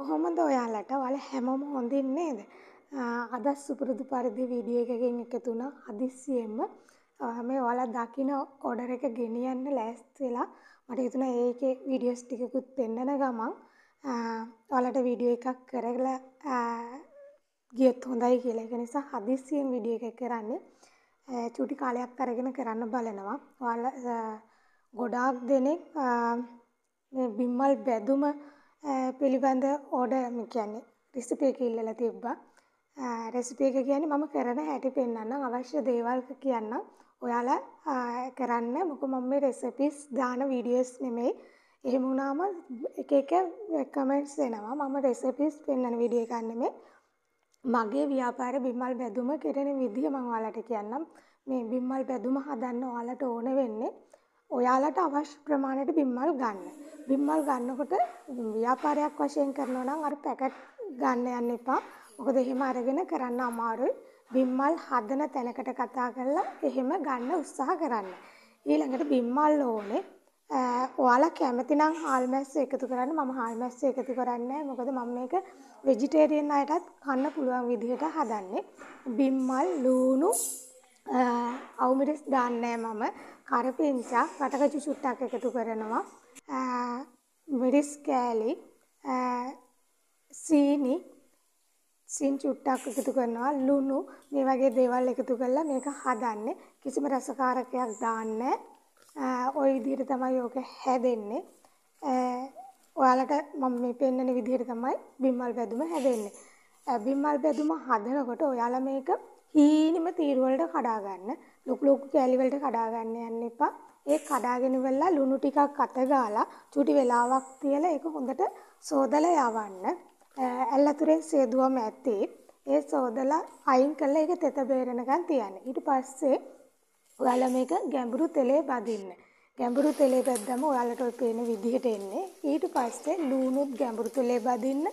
කොහොමද ඔයාලට වල හැමෝම හොඳින් නේද? අද සුපුරුදු පරිදි වීඩියෝ එකකින් එකතු වුණා. අදිස්සියෙන්ම මේ ඔයාලා දකින ඕඩර් එක ගෙනියන්න ලෑස්ති වෙලා මට හිතුණා ඒකේ වීඩියෝස් ටිකකුත් පෙන්නන ගමන් ඔයාලට වීඩියෝ එකක් කරලා ගියත් හොඳයි කියලා. ඒක නිසා හදිස්සියෙන් වීඩියෝ එකක් කරන්නේ. චුටි කාලයක් අරගෙන කරන්න බලනවා. ඔයාලා ගොඩාක් දෙනෙක් මේ බිම්මල් බැදුම පිළිබඳ ඕඩර් කියන්නේ රෙසිපි එක ඉල්ලලා තිබ්බා. රෙසිපි එක කියන්නේ මම කරන හැටි පෙන්වන්නම් අවශ්‍ය දේවල් කියන්නම්. ඔයාලා කරන්න මොකද මම මේ රෙසිපිස් දාන වීඩියෝස් නෙමෙයි. එහෙම වුණාම එක එක කමෙන්ට්ස් එනවා. මම රෙසිපිස් පෙන්වන වීඩියෝ එකක් නෙමෙයි. මගේ ව්‍යාපාර බිම්මල් බැදුම කෙරෙන විදිය මම ඔයාලට කියන්නම්. මේ බිම්මල් බැදුම හදන්න ඔයාලට ඕන වෙන්නේ ඔයාලට අවශ්‍ය ප්‍රමාණයට බිම්මල් ගන්න. බිම්මල් ගන්නකොට ව්‍යාපාරයක් වශයෙන් කරනවා නම් අර පැකට් ගන්න යන්න එපා. මොකද එහෙම අරගෙන කරන්න අමාරුයි. බිම්මල් හදන තැනකට කතා කරලා එහෙම ගන්න උත්සාහ කරන්න. ඊළඟට බිම්මල් ඕනේ. ඔයාලා කැමති නම් හාල්මැස්ස එකතු කරන්න මම හාල්මැස්ස එකතු කරන්නේ මොකද මම මේක වෙජිටේරියන් අයටත් කන්න පුළුවන් විදිහට හදන්නේ. බිම්මල් ලූණු අවුමිරිස් දාන්නේ මම. කරපිංචා වටකජු චුට්ටක් එකතු කරනවා. මිරිස් කෑලි සීනි සින් චුට්ටක් එකතු කරනවා ලුණු මේ වගේ දේවල් එකතු කරලා මේක හදන්නේ කිසිම රසකාරකයක් දාන්නේ ওই විදිහට තමයි ඕක හැදෙන්නේ ඔයාලට මම මේ පෙන්වන විදිහට තමයි බිම්මල් බැදුම හැදෙන්නේ බිම්මල් බැදුම හදනකොට ඔයාලා මේක හීනෙම තීරු වලට කඩා ගන්න. ලොකු ලොකු කෑලි වලට කඩා ගන්න යන්න එපා. ඒ කඩාගෙන වෙලා ලුණු ටිකක් අත ගාලා චුටි වෙලාවක් තියලා ඒක හොඳට සෝදලා යවන්න. ඇල්ලතුරෙන් සේදුවම ඇති. ඒ සෝදලා අයින් කරලා ඒක තෙත බේරෙනකන් තියන්න. ඊට පස්සේ ඔයාලා මේක ගැඹුරු තෙලේ බදින්න. ගැඹුරු තෙලේ බැද්දම ඔයාලට ඔය පේන විදිහට එන්නේ. ඊට පස්සේ ලුණුත් ගැඹුරු තෙලේ බදින්න.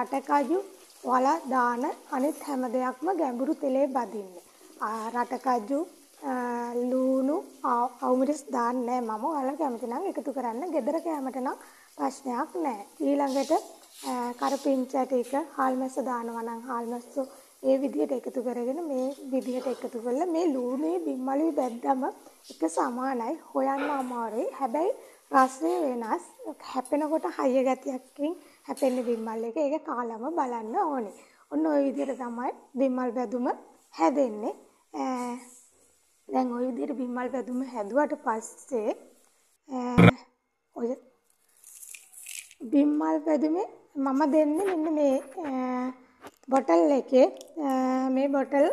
රටකජු වල දාන අනිත් හැම දෙයක්ම ගැඹුරු තෙලේ බදින්න. රටකජු ලූණු අවුමිරිස් දාන්නේ මම. ඔයාලා කැමති නම් එකතු කරන්න. ගෙදර කැමට නම් ප්‍රශ්නයක් නැහැ. ඊළඟට කරපිංචා ටික හාල්මැස්ස දානවා නම් හාල්මැස්ස ඒ විදිහට එකතු කරගෙන මේ විදිහට එකතු කරලා මේ ලූණේ බිම්මලුයි බැද්දම එක සමානයි. හොයන්න අමාරුයි. හැබැයි රසය වෙනස්. හැපෙනකොට හය ගැතියකින් හැපෙන්න විමල් එක ඒක කාලම බලන්න ඕනේ. ඔන්න ওই විදිහට තමයි විමල් වැදුම හැදෙන්නේ. දැන් ওই විදිහට විමල් වැදුම හැදුවට පස්සේ ඔය විමල් වැදුමේ මම දෙන්නේ මෙන්න මේ බොටල් එකේ මේ බොටල්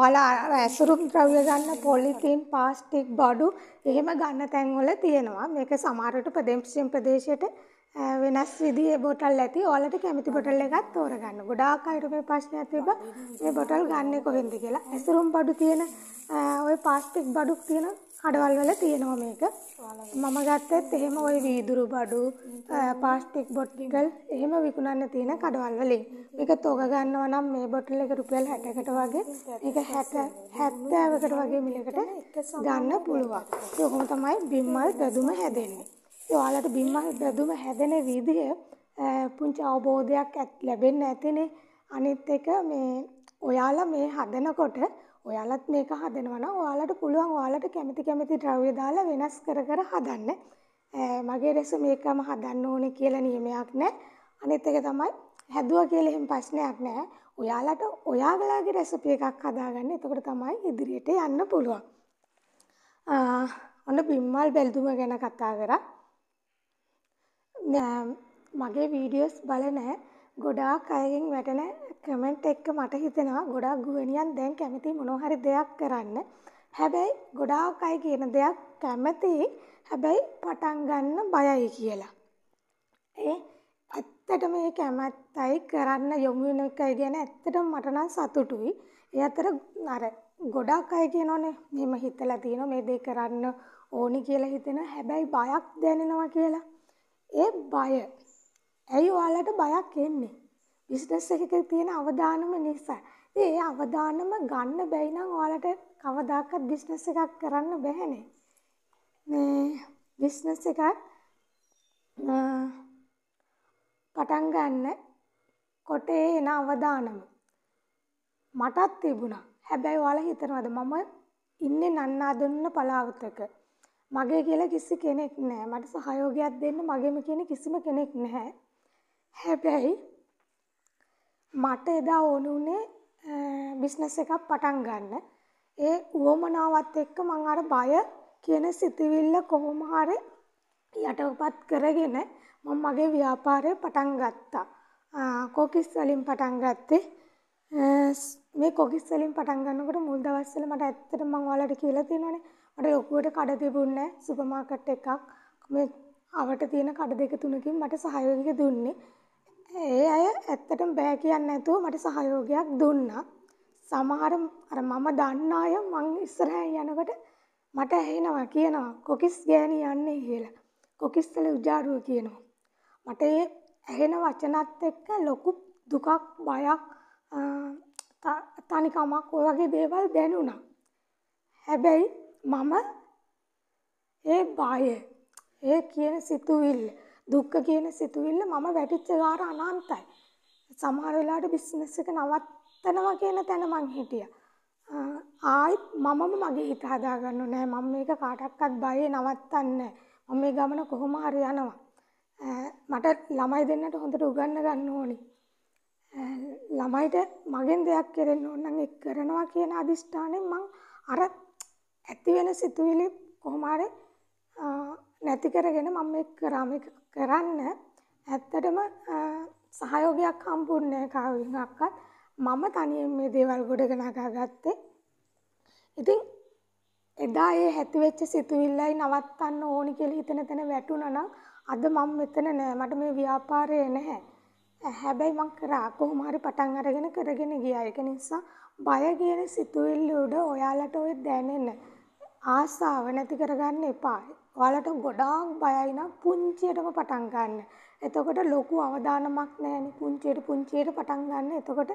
ඔයාලා ඇසුරුම් ද්‍රව්‍ය ගන්න පොලිතීන් පාස්ටික් බඩු එහෙම ගන්න තැන්වල තියෙනවා මේක සමහරට ප්‍රදේශයෙන් ප්‍රදේශයට වෙනස් විදිහේ බොටල් ඇති. ඔයාලට කැමති බොටල් එකක් තෝරගන්න. ගොඩාක් අයට මේ ප්‍රශ්නයක් තිබ්බා මේ බොටල් ගන්නෙ කොහෙන්ද කියලා. ඇසුරුම් බඩු තියෙන ওই ප්ලාස්ටික් බඩු තියෙන කඩවල් වල තියෙනවා මේක. මම ගත්තත් එහෙම ওই වීදුරු බඩු, ප්ලාස්ටික් බොටල් එහෙම විකුණන්න තියෙන කඩවල් වලින්. මේක තෝග ගන්නවා නම් මේ බොටල් එක රුපියල් 60කට වගේ, මේක 60 70කට වගේ මිලකට ගන්න පුළුවන්. ඒ කොහොම තමයි බිම්මල් බැදුම හැදෙන්නේ. ඔයාලට බිම් වැදුම හැදෙන විදිය පුංචි අවබෝධයක් ලැබෙන්න ඇතිනේ. අනිත් එක මේ ඔයාලා මේ හදනකොට ඔයාලත් මේක හදනවා නම් ඔයාලට පුළුවන් ඔයාලට කැමති කැමති ද්‍රව්‍ය දාලා වෙනස් කර කර හදන්න. මගේ රෙස මේකම හදන්න ඕනේ කියලා නියමයක් නැහැ. අනිත් එක තමයි හැදුවා කියලා එහෙම ප්‍රශ්නයක් නැහැ. ඔයාලට ඔයාගලාගේ රෙසිපි එකක් හදාගන්න. එතකොට තමයි ඉදිරියට යන්න පුළුවන්. ඔන්න බිම්මල් බැල්දුම ගැන කතා කරා. මගේ වීඩියෝස් බලන ගොඩාක් අයගෙන් වැටෙන කමෙන්ට් එක්ක මට හිතෙනවා ගොඩක් ගුවනියන් දැන් කැමති මොනොහරි දෙයක් කරන්න. හැබැයි ගොඩාක් අය කියන දෙයක් කැමතියි හැබැයි පටන්ගන්න බයයි කියලා. ඒ ඇත්තට මේ කැමැත්තයි කරන්න යොමුුණ එකයි ගැන ඇත්තට මටනම් සතුටුයි. ඒ අතර අර ගොඩක් අය කියනෝනේ මෙම හිතලා තියෙන මේ දේ කරන්න ඕනි කියලා හිතෙන හැබැයි බයක් දැනෙනවා කියලා. ඒ බය. ඇයි ඔයාලට බයක් එන්නේ? බිස්නස් එකක තියෙන අවදානම නිසා. ඉතින් ඒ අවදානම ගන්න බැයි නම් ඔයාලට කවදාකවත් බිස්නස් එකක් කරන්න බැහැනේ. මේ බිස්නස් එකක් පටන් ගන්න කොටේ එන අවදානම මටත් තිබුණා. හැබැයි ඔයාලා හිතනවද මම ඉන්නේ නන්නාදුන්න පළාතක මගේ කියලා කිසි කෙනෙක් නැහැ. මට සහයෝගයක් දෙන්න මගේම කියන කිසිම කෙනෙක් නැහැ. හැබැයි මට එදා ඕන උනේ බිස්නස් එකක් පටන් ගන්න. ඒ උවමනාවත් එක්ක මං අර බය කියන සිතවිල්ල කොහොම හරි යටපත් කරගෙන මම මගේ ව්‍යාපාරය පටන් ගත්තා. කොකිස් වලින් පටන් ගත්තේ මේ කොකිස් වලින් පටන් ගන්නකොට මුල් දවස්වල මට ඇත්තටම මම ඔයාලට කියලා තියෙනවානේ අර ලොකුවට කඩ තිබුණේ සුපර් මාකට් එකක්. මේ අවට තියෙන කඩ දෙක තුනකින් මට සහයෝගය දුන්නේ. ඒ අය ඇත්තටම බෑ කියන්නේ නැතුව මට සහයෝගයක් දුන්නා. සමහර අර මම දන්න අය මං ඉස්සරහින් යනකොට මට ඇහෙනවා කියනවා කොකිස් ගෑණි යන්නේ කියලා. කොකිස්සල උජාරුව කියනවා. මට ඒ ඇහෙන වචනත් එක්ක ලොකු දුකක් බයක් තනිකමක් ඔය වගේ දේවල් දැනුණා. හැබැයි මම ඒ බය ඒ කියන සිතුවිල්ල දුක්ඛ කියන සිතුවිල්ල මම වැටිච්ච ගාර අනන්තයි. සමහර වෙලාවට බිස්නස් එක නවත්තනවා කියන තැන මං හිටියා. ආයිත් මමම මගේ හිත හදාගන්න නෑ මම මේක කාටක්වත් බයේ නවත්තන්නේ මම මේ ගමන කොහොම හරි යනවා. මට ළමයි දෙන්නට හොඳට උගන්න ගන්න ඕනි. ළමයිට මගෙන් දෙයක් කෙරෙන්න ඕන නම් ඒක කරනවා කියන අදිෂ්ඨානෙන් මං අර ඇති වෙන සිතුවිලි කොහොම හරි නැති කරගෙන මම මේ කරා මේක කරන්න ඇත්තටම සහයෝගයක් හම්බුන්නේ කාවින් අක්කත් මම තනියෙන් මේ දේවල් ගොඩගෙන ගත්තේ ඉතින් එදා ඒ හැතිවෙච්ච සිතුවිල්ලයි නවත්තන්න ඕනි කියලා හිතන තැන වැටුණා නම් අද මම මෙතන නෑ මට මේ ව්‍යාපාරය නැහැ. හැබැයි මං කරා කොහොම හරි පටන් අරගෙන කරගෙන ගියා. ඒක නිසා බය කියන සිතුවිල්ල උඩ ඔයාලට ඔය දැනෙන ආසාව නැති කරගන්න එපා. ඔයාලට ගොඩාක් බයයි නම් පුංචියටම පටන් ගන්න. එතකොට ලොකු අවදානමක් නැහැනේ. පුංචියට පුංචියට පටන් ගන්න. එතකොට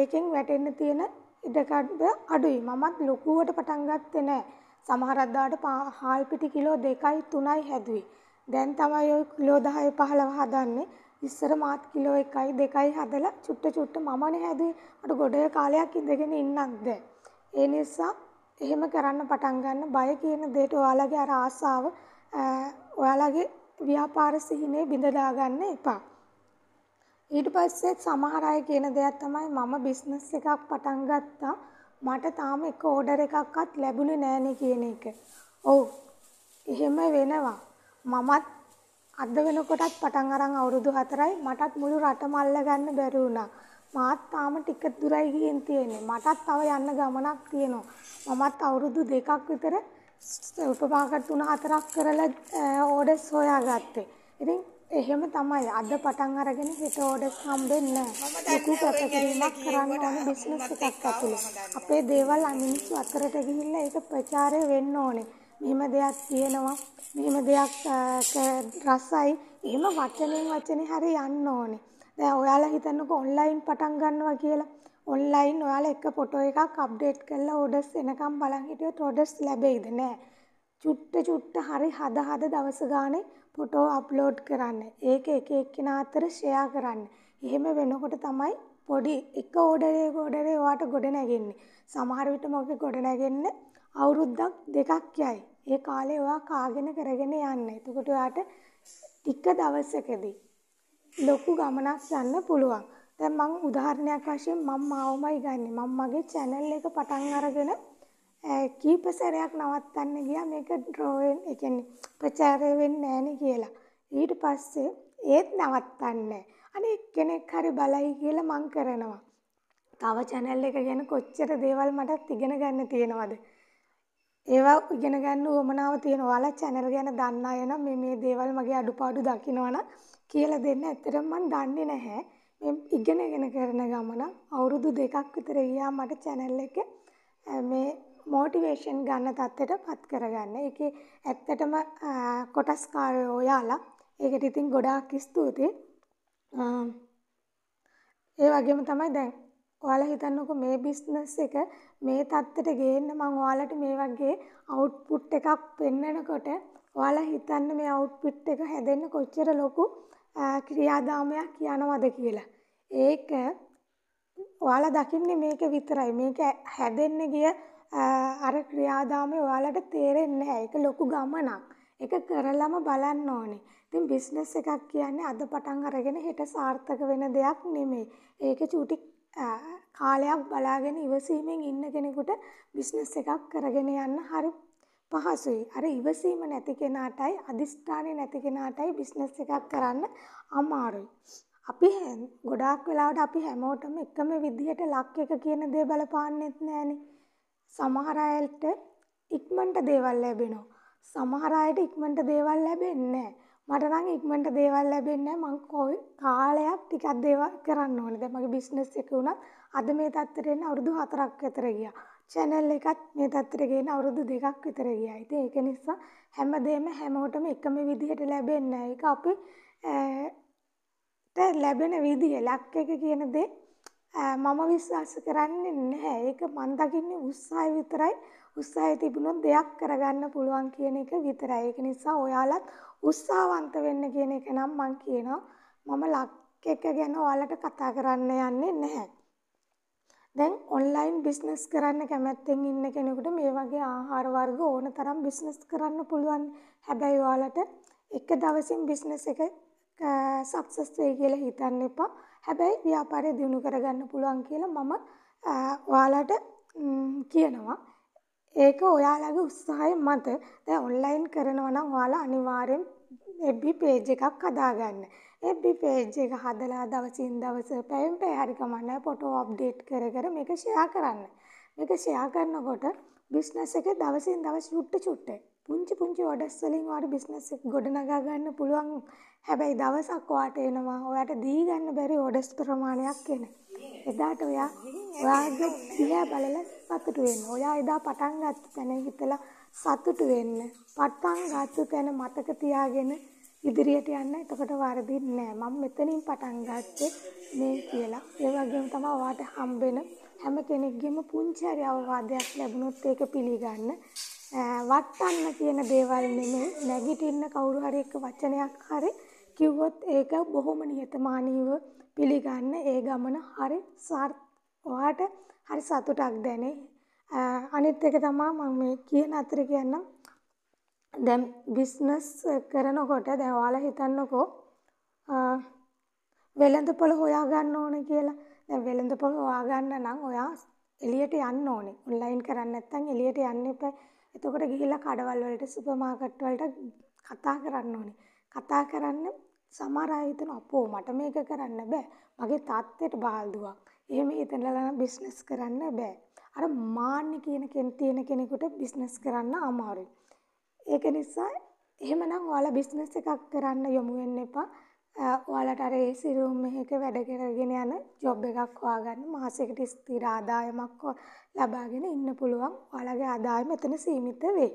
ඒකෙන් වැටෙන්න තියෙන ඉඩකඩ අඩුයි. මමත් ලොකුවට පටන් ගත්තේ නැහැ. සමහර අද්දාට හාල් පිටි කිලෝ 2යි 3යි හැදුවේ. දැන් තමයි ওই කිලෝ 10 15 හදන්නේ. ඉස්සර මාත් කිලෝ 1යි 2යි හදලා චුට්ට චුට්ට මමනේ හැදුවේ. මට ගොඩේ කාලයක් ඉඳගෙන ඉන්නක් දැන්. ඒ නිසා එහෙම කරන්න පටන් ගන්න බය කියන දෙයට ඔයාලගේ අර ආසාව ඔයාලගේ ව්‍යාපාර සිහිනේ බිඳදා ගන්න එපා. ඊට පස්සේ සමහර අය කියන දෙයක් තමයි මම බිස්නස් එකක් පටන් ගත්තා මට තාම එක ඕඩර් එකක්වත් ලැබුණේ නෑනේ කියන එක. ඔව්. එහෙම වෙනවා. මමත් අද වෙනකොටත් පටන් අරන් අවුරුදු 4යි මටත් මුළු රටම අල්ල ගන්න බැරි වුණා. මාත් තාම ටික දුරයි ගිහින් තියෙන්නේ. මටත් තව යන්න ගමනක් තියෙනවා. මමත් අවුරුදු දෙකක් විතර සුපර්මාකට් තුන හතරක් කරලා ඕඩර්ස් හොයාගත්තේ. ඉතින් එහෙම තමයි අද පටන් අරගෙන හෙට ඕඩර්ස් හම්බෙන්නේ නැහැ. ලොකු කැපකිරීමක් කරන්න ඕනේ බිස්නස් එකක් ඇතුලේ. අපේ දේවල් මිනිස්සු අතරට ගිහිල්ලා ඒක ප්‍රචාරය වෙන්න ඕනේ. මෙහෙම දෙයක් තියෙනවා. මෙහෙම දෙයක් රසයි. එහෙම වචනෙන් වචනේ හැරි යන්න ඕනේ. දැන් ඔයාලා හිතන්නකෝ ඔන්ලයින් පටන් ගන්නවා කියලා. ඔන්ලයින් ඔයාලා එක ෆොටෝ එකක් අප්ඩේට් කරලා ඕඩර්ස් එනකම් බලන් හිටියොත් ඕඩර්ස් ලැබෙයිද නෑ. චුට්ට චුට්ට හරි හද හද දවස ගානේ ෆොටෝ අප්ලෝඩ් කරන්න. ඒක එක එක්කෙනා අතර ෂෙයා කරන්න. එහෙම වෙනකොට තමයි පොඩි එක ඕඩරේ ගොඩරේ වාට ගොඩ නැගෙන්නේ. සමහර විට මොකද ගොඩ නැගෙන්නේ? අවුරුද්දක් දෙකක් යයි. ඒ කාලේ ඔයා කාගෙන කරගෙන යන්න. එතකොට ඔයාට ටික දවසකදී ලොකු ගමනක් යන්න පුළුවන්. දැන් මම උදාහරණයක් වශයෙන් මම මාවමයි ගන්නෙ. මම මගේ channel එක පටන් අරගෙන කීප සැරයක් නවත්තන්න ගියා මේක drawing ඒ කියන්නේ ප්‍රචාරය වෙන්නේ නැහෙනි කියලා. ඊට පස්සේ ඒත් නවත්තන්නේ අනේ කෙනෙක් හරි බලයි කියලා මං කරනවා. තව channel එක ගැන කොච්චර දේවල් මටත් ඉගෙන ගන්න තියෙනවද? ඒවා ඉගෙන ගන්න උවමනාව තියෙනවා. ඔයාලා channel ගැන දන්න අය නම් මේ මේ දේවල් මගේ අඩුපාඩු දකිනවනම් කියලා දෙන්න ඇත්තටම මම දන්නේ නැහැ. මේ ඉගෙනගෙන කරන ගමන අවුරුදු දෙකක් විතර ගියා මට channel එක මේ motivation ගන්න තත්ත්වයටපත් කරගන්න. ඒකේ ඇත්තටම කොටස්කාරයෝ ඔයාලා. ඒකට ඉතින් ගොඩාක් ස්තුතියි. ඒ වගේම තමයි දැන් ඔයාලා හිතන්නකො මේ බිස්නස් එක මේ තත්ත්වයට ගේන්න මම ඔයාලට මේ වගේ අවුට්පුට් එකක් පෙන්වනකොට ඔයාලා හිතන්න මේ අවුට්පුට් එක හැදෙන්න කොච්චර ලොකු ක්‍රියාදාමයක් යනවද කියලා. ඒක ඔයාලා දකින්නේ මේක විතරයි. මේක හැදෙන්න ගිය අර ක්‍රියාදාමය ඔයාලට තේරෙන්නේ නැහැ. ඒක ලොකු ගමනක්. ඒක කරලම බලන්න ඕනේ. ඉතින් බිස්නස් එකක් කියන්නේ අද පටන් අරගෙන හෙට සාර්ථක වෙන දෙයක් නෙමෙයි. ඒක චුටි කාලයක් බලාගෙන ඉවසීමෙන් ඉන්න කෙනෙකුට බිස්නස් එකක් කරගෙන යන්න හරි පහසුයි. අර ඉවසීම නැති කෙනාටයි අදිස්ථානෙ නැති කෙනාටයි බිස්නස් එකක් කරන්න අමාරුයි. අපි ගොඩාක් වෙලාවට අපි හැමෝටම එකම විදිහට ලක් එක කියන දේ බලපාන්නෙත් නෑනේ. සමහර අයට ඉක්මනට දේවල් ලැබෙනවා. සමහර අයට ඉක්මනට දේවල් ලැබෙන්නේ නෑ. මට නම් ඉක්මනට දේවල් ලැබෙන්නේ නෑ. මං කොයි කාලයක් ටිකක් දේවල් කරන්න ඕනේ. දැන් මගේ බිස්නස් එක උනත් අද මේ තත්ත්වයට එන්න අවුරුදු 4ක් විතර ගියා. චැනල් එකත් මේ තත්ත්‍රගෙන අවුරුදු දෙකක් විතර ගියා. ඉතින් ඒක නිසා හැමදේම හැමෝටම එකම විදිහට ලැබෙන්නේ නැහැ. ඒක අපිට ලැබෙන විදිය ලක් එක කියන දේ මම විශ්වාස කරන්නේ නැහැ. ඒක මම දකින්නේ උත්සාහය විතරයි. උත්සාහය තිබුණොත් දෙයක් කරගන්න පුළුවන් කියන එක විතරයි. ඒක නිසා ඔයාලත් උත්සාහවන්ත වෙන්න කියන එක නම් මම කියනවා. මම ලක් එක ගැන ඔයාලට කතා කරන්න යන්නේ නැහැ. දැන් ඔන්ලයින් බිස්නස් කරන්න කැමැත්තෙන් ඉන්න කෙනෙකුට මේ වගේ ආහාර වර්ග ඕන තරම් බිස්නස් කරන්න පුළුවන්. හැබැයි ඔයාලට එක දවසින් බිස්නස් එක සක්සස් වෙයි කියලා හිතන්න එපා. හැබැයි ව්‍යාපාරය දියුණු කරගන්න පුළුවන් කියලා මම ඔයාලට කියනවා. ඒක ඔයාලගේ උත්සාහය මත. දැන් ඔන්ලයින් කරනවා නම් ඔයාලා අනිවාර්යෙන් FB page එකක් හදාගන්න. FB page එක හදලා දවසින් දවස පැයෙන් පැය හරි කමන්නේ ෆොටෝ අප්ඩේට් කර කර මේක ෂෙයා කරන්න. මේක ෂෙයා කරනකොට බිස්නස් එක දවසින් දවස් චුට්ට චුට්ට පුංචි පුංචි ඔඩස් වලින් ඔයාලට බිස්නස් එක ගොඩනගා ගන්න පුළුවන්. හැබැයි දවසක් ඔයාට එනවා ඔයාට දී ගන්න බැරි ඔඩස් ප්‍රමාණයක් එන. එදාට ඔයා ඔයාගේ දිහා බලලා සතුටු වෙන්න. ඔයා එදා පටන් ගත්ත තැන හිතලා සතුටු වෙන්න. පටන් ගත්ත තැන මතක තියාගෙන ඉදිරියට යන්න. එතකොට වරදින්නේ නැහැ. මම මෙතනින් පටන් ගත්තේ මේ කියලා. ඒ වගේම තමයි ඔයාට හම්බෙන හැම කෙනෙක්ගේම පුංචි හරි අවවාදයක් ලැබුණොත් ඒක පිළිගන්න. වටන්න කියන දේවල් නෙමෙයි නැගිටින්න කවුරු හරි එක වචනයක් හරි කිව්වොත් ඒක බොහොම නිහතමානීව පිළිගන්න. ඒ ගමන හරි ඔයාට හරි සතුටක් දැනේ. අනිත් එක තමා මම මේ කියන අතර කියන්නම් දැම් බිස්නස් කරනකොට දැ ඔයාලා හිතන්නකෝ වෙළඳ පොළ හොයා ගන්න ඕන කියලා දැ වෙළඳ පොළ හොයාගන්න නම් ඔයා එලියට යන්න ඕනේ ඔන්ලයින් කරන්න ඇත්තන් එලියට යන්න එප එතකොට ගිහිල්ල කඩවල් වලට සුපමාකට් වලට කතා කරන්න ඕනේ කතා කරන්න සමහර අය හිතන අපෝ මට මේක කරන්න බෑ මගේ තාත්තට බාල්දුවක් එහෙම හිතනලා බිස්නස් කරන්න බෑ අර මාන්නේ කියන කෙන තියෙන කෙනෙකුට බිස්නස් කරන්න අමාරුයි. ඒක නිසා එහෙමනම් ඔයාලා බිස්නස් එකක් කරන්න යොමු වෙන්න එපා. ඔයාලට අර AC room එකක වැඩ කරගෙන යන ජොබ් එකක් හොයාගන්න මාසයකට ස්ථිර ආදායමක් ලබාගෙන ඉන්න පුළුවන්. ඔයාලගේ ආදායම එතන සීමිත වෙයි.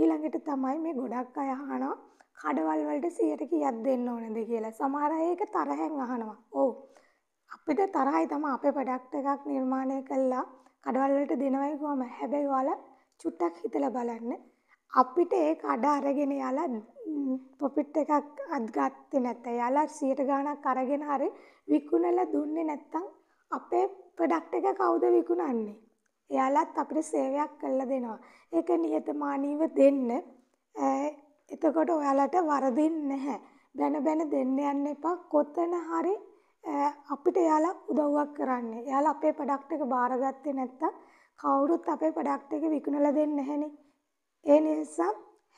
ඊළඟට තමයි මේ ගොඩක් අය අහනවා කඩවල් වලට 100ට කීයක් දෙන්න ඕනද කියලා. සමහර අය ඒක තරහෙන් අහනවා. ඔව්. අපිට තරහයි තම අපේ ප්‍රඩක්ට් එකක් නිර්මාණය කළා කඩවල් වලට දෙනවයි කොහම හැබැයි ඔයාලා චුට්ටක් හිතලා බලන්න අපිට ඒ කඩ අරගෙන යාලා ප්‍රොෆිට් එකක් අත්ගත්තේ නැත්නම් යාලා 100ට ගාණක් අරගෙන හරි විකුණලා දුන්නේ නැත්නම් අපේ ප්‍රොඩක්ට් එක කවුද විකුණන්නේ එයාලත් අපිට සේවයක් කළා දෙනවා ඒක නිහතමානීව දෙන්න එතකොට ඔයාලට වරදින්නේ නැහැ බැන බැන දෙන්න යන්න එපා කොතන හරි අපිට එයාලා උදව්වක් කරන්නේ. එයාලා අපේ ප්‍රොඩක්ට් එක බාරගත්තේ නැත්තම් කවුරුත් අපේ ප්‍රොඩක්ට් එක විකුණලා දෙන්නේ නැහෙනේ. ඒ නිසා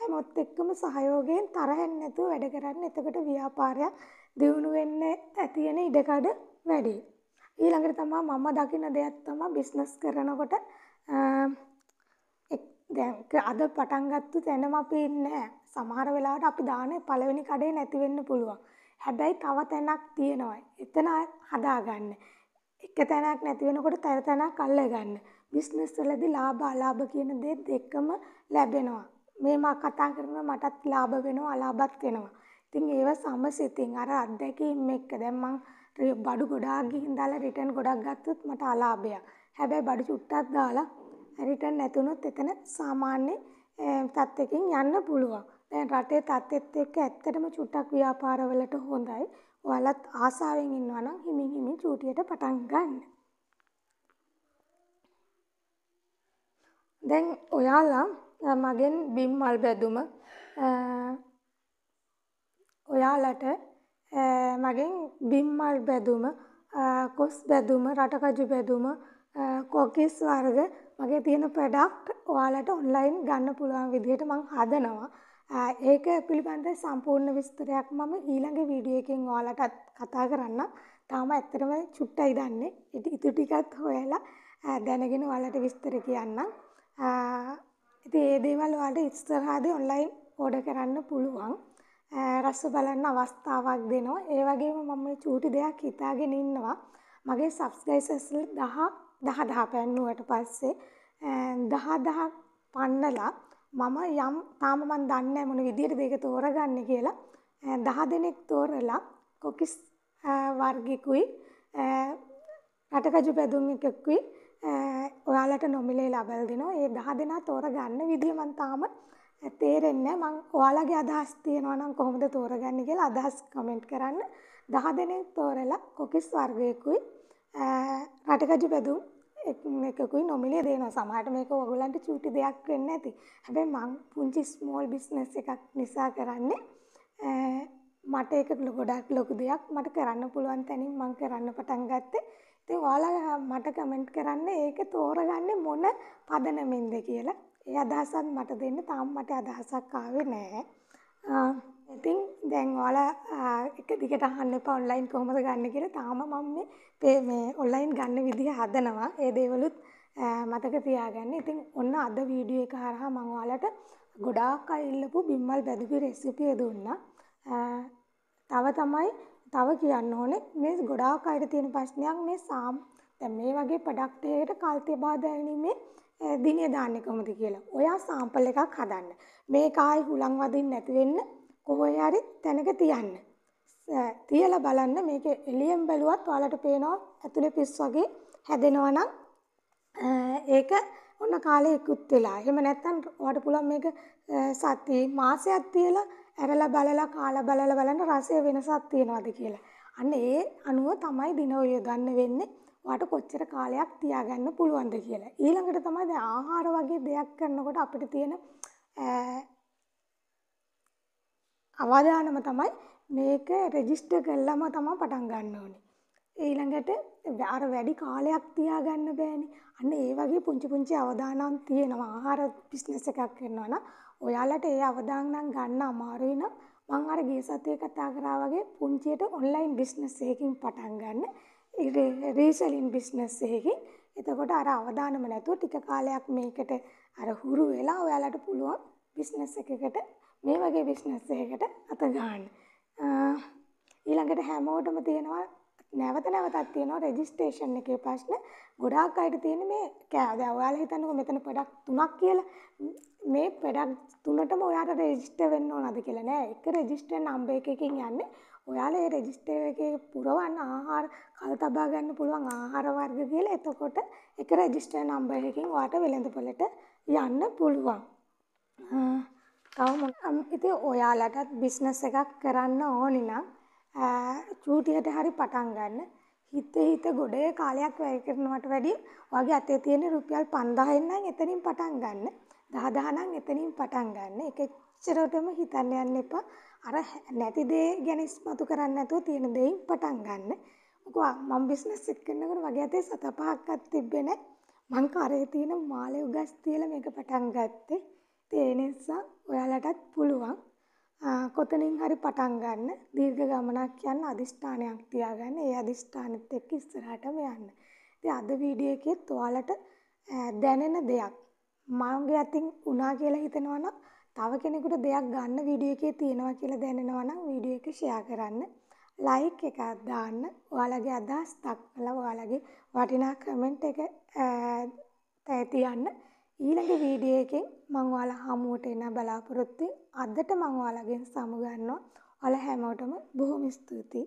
හැමොත් එක්කම සහයෝගයෙන් තරහෙන් නැතුව වැඩ කරන්න. එතකොට ව්‍යාපාරය දියුණු වෙන්න තියෙන ඉඩකඩ වැඩි. ඊළඟට තමයි මම දකින දෙයක් තමයි බිස්නස් කරනකොට දැන් අද පටන් ගත්ත තැනම අපි ඉන්නේ නැහැ. සමහර වෙලාවට අපි දාන පළවෙනි කඩේ නැති වෙන්න පුළුවන්. හැබැයි තව තැනක් තියෙනවා. එතන හදාගන්න. එක තැනක් නැති වෙනකොට තව තැනක් අල්ලගන්න. බිස්නස් වලදී ලාභ අලාභ කියන දේ දෙකම ලැබෙනවා. මේ මා කතා කරන මටත් ලාභ වෙනවා අලාභත් වෙනවා. ඉතින් ඒව සමසිතින් අර අත්දැකීම් එක්ක දැන් මං බඩු ගොඩාක් ගිහින් දාලා රිටර්න් ගොඩක් ගත්තොත් මට අලාභයක්. හැබැයි බඩු චුට්ටක් දාලා රිටර්න් නැතුනොත් එතන සාමාන්‍ය තත්ත්වකින් යන්න පුළුවන්. රටේ තත්ත්වෙත් එක්ක ඇත්තටම චුට්ටක් ව්‍යාපාරවලට හොඳයි. ඔයාලත් ආසාවෙන් ඉන්නවා නම් හිමින් හිමින් චූටියට පටන් ගන්න. දැන් ඔයාලා මගෙන් බිම් මල් බැදුම ඔයාලට මගෙන් බිම් මල් බැදුම කොස් බැදුම රටකජු බැදුම කොකිස් වර්ග මගේ තියෙන ප්‍රොඩක්ට් ඔයාලට ඔන්ලයින් ගන්න පුළුවන් විදිහට මං හදනවා. ඒක පිළිබඳ සම්පූර්ණ විස්තරයක් මම ඊළඟ වීඩියෝ එකෙන් ඔයාලටත් කතා කරන්නම්. තාම ඇත්තටම චුට්ටයි දන්නේ. ඉතින් ටිකත් හොයලා දැනගෙන ඔයාලට විස්තර කියන්නම්. ඉතින් මේ දේවල් ඔයාලට ඉස්සරහදී ඔන්ලයින් ඕඩර් කරන්න පුළුවන්. රස බලන්න අවස්ථාවක් දෙනවා. ඒ වගේම මම චූටි දෙයක් හිතාගෙන ඉන්නවා. මගේ සබ්ස්ක්‍රයිබර්ස් 10 10000 පෑන්නුවට පස්සේ 10000 පන්නලා මම යම් තාම මන් දන්නේ මොන විදිහටද ඒක තෝරගන්නේ කියලා 10 දෙනෙක් තෝරලා කොකිස් වර්ගිකුයි රටකජු පැදුම් එකකුයි ඔයාලට නොමිලේ ලබල් දෙනවා. ඒ 10 දෙනා තෝරගන්න විදිය මන් තාම තේරෙන්නේ මං ඔයාලගේ අදහස් තියෙනවා නම් කොහොමද තෝරගන්නේ කියලා අදහස් කමෙන්ට් කරන්න. 10 දෙනෙක් තෝරලා කොකිස් වර්ගයකුයි රටකජු බැදුම් එකකුයි නොමිලේ දේනවා සමහරට මේක ඔයගොල්ලන්ට චූටි දෙයක් වෙන්න ඇති. හැබැයි මං පුංචි ස්මෝල් බිස්නස් එකක් නිසා කරන්නේ මට ඒක ගොඩක් ලොකු දෙයක් මට කරන්න පුළුවන් තැනින් මං කරන්න පටන් ගත්තේ. ඉතින් ඔයාලා මට කමෙන්ට් කරන්න ඒක තෝරගන්නේ මොන පදනමින්ද කියලා. ඒ අදහසක් මට දෙන්න තාම මට අදහසක් ආවේ නැහැ. ඉතින් දැන් ඔයාලා එක දිගට අහන්න එපා ඔන්ලයින් කොහොමද ගන්න කියලා. තාම මම මේ මේ ඔන්ලයින් ගන්න විදිහ හදනවා. ඒ දේවලුත් මතක තියාගන්න. ඉතින් ඔන්න අද වීඩියෝ එක හරහා මම ඔයාලට ගොඩාක් අය ඉල්ලපු බිම්මල් බැදුපු රෙසිපිය දුන්නා. තව තමයි තව කියන්න ඕනේ මේ ගොඩාක් අයට තියෙන ප්‍රශ්නයක් මේ සාම් දැන් මේ වගේ ප්‍රොඩක්ට් එකකට කල් තබා දැමීමේ දිනේ දාන්නේ කොහොමද කියලා. ඔයා සාම්පල් එකක් හදන්න. මේක ආයි හුලං වදින්න නැති වෙන්න කොහේ හරි තැනක තියන්න. තියලා බලන්න මේක එළියෙන් බැලුවත් ඔයාලට පේනවා ඇතුලේ පිස් වගේ හැදෙනවා නම් ඒක ඔන්න කාලේ ඉක්ුත් වෙලා. එහෙම නැත්නම් ඔයාට පුළුවන් මේක සති මාසයක් තියලා ඇරලා බලලා කාලා බලලා බලන්න රසයේ වෙනසක් තියනවාද කියලා. අන්න ඒ අනුව තමයි දින යොදන්න වෙන්නේ. වට කොච්චර කාලයක් තියාගන්න පුළුවන්ද කියලා. ඊළඟට තමයි දැන් ආහාර වගේ දෙයක් කරනකොට අපිට තියෙන අවධානම තමයි මේක රෙජිස්ටර් කළාම තමයි පටන් ගන්න ඕනේ. ඊළඟට අර වැඩි කාලයක් තියාගන්න බෑනේ. අන්න ඒ වගේ පුංචි පුංචි අවදානම් තියෙනවා. ආහාර බිස්නස් එකක් කරනවා නම් ඔයාලට ඒ අවදානම් ගන්න අමාරුයි නම් මම අර ගිය සතියේ කතා කරා වගේ පුංචියට ඔන්ලයින් බිස්නස් එකකින් පටන් ගන්න. රේෂලින් බිස්නස් එකකින් එතකොට අර අවධානම නැතුව ටික කාලයක් මේකට අර හුරු වෙලා ඔයාලට පුළුවන් බිස්නස් එකකට මේ වගේ බිස්නස් එකකට අත ගන්න. ඊළඟට හැමෝටම තියෙනවා නැවත නැවතත් තියෙනවා රෙජිස්ට්‍රේෂන් එකේ ප්‍රශ්න. ගොඩාක් අයට තියෙන මේ කෑ දැන් ඔයාලා හිතන්නකෝ මෙතන ප්‍රොඩක්ට් තුනක් කියලා. මේ ප්‍රොඩක්ට් තුනටම ඔයාට රෙජිස්ටර් වෙන්න ඕනද කියලා නෑ. එක රෙජිස්ටර් නම්බර් එකකින් යන්නේ ඔයාලා ඒ රෙජිස්ටර් එකේ පුරවන්න ආහාර කල් තබා ගන්න පුළුවන් ආහාර වර්ග කියලා එතකොට එක රෙජිස්ටර් නම්බර් එකකින් ඔයාට වෙළඳපොළට යන්න පුළුවන්. තවම ඉතින් ඔයාලටත් බිස්නස් එකක් කරන්න ඕනි නම් චූටියට හරි පටන් ගන්න. හිත හිත ගොඩේ කාලයක් වැය කරනවට වැඩිය ඔයාගේ අතේ තියෙන රුපියල් 5000 නම් එතනින් පටන් ගන්න. 10000 නම් එතනින් පටන් ගන්න. ඒක එච්චරටම හිතන්න යන්න එපා. අර නැති දේ ගැන ඉස්මතු කරන්නේ නැතුව තියෙන දේෙන් පටන් ගන්න. මොකෝ මම බිස්නස් එක කරනකොට වගේ අතේ සත පහක්වත් තිබ්බේ නැහැ. මං කරේ තියෙන මාළේ උගස් තියලා මේක පටන් ගත්තේ. ඒ නිසා ඔයාලටත් පුළුවන් කොතනින් හරි පටන් ගන්න දීර්ඝ ගමනක් යන්න අදිෂ්ඨානයක් තියාගන්න. ඒ අදිෂ්ඨානෙත් එක්ක ඉස්සරහටම යන්න. ඉතින් අද වීඩියෝ එකෙත් ඔයාලට දැනෙන දෙයක් මගේ අතින් වුණා කියලා හිතනවනම් තව කෙනෙකුට දෙයක් ගන්න වීඩියෝ එකේ තියෙනවා කියලා දැනෙනවා නම් වීඩියෝ එක ෂෙයා කරන්න. ලයික් එකක් දාන්න. ඔයාලගේ අදහස් දක්වලා ඔයාලගේ වටිනා කමෙන්ට් එක තියන්න. ඊළඟ වීඩියෝ එකෙන් මම ඔයාලා හමුවට එන බලාපොරොත්තු අදට මම ඔයාලගෙන් සමු ගන්නවා. ඔයාලා හැමෝටම බොහොම ස්තුතියි.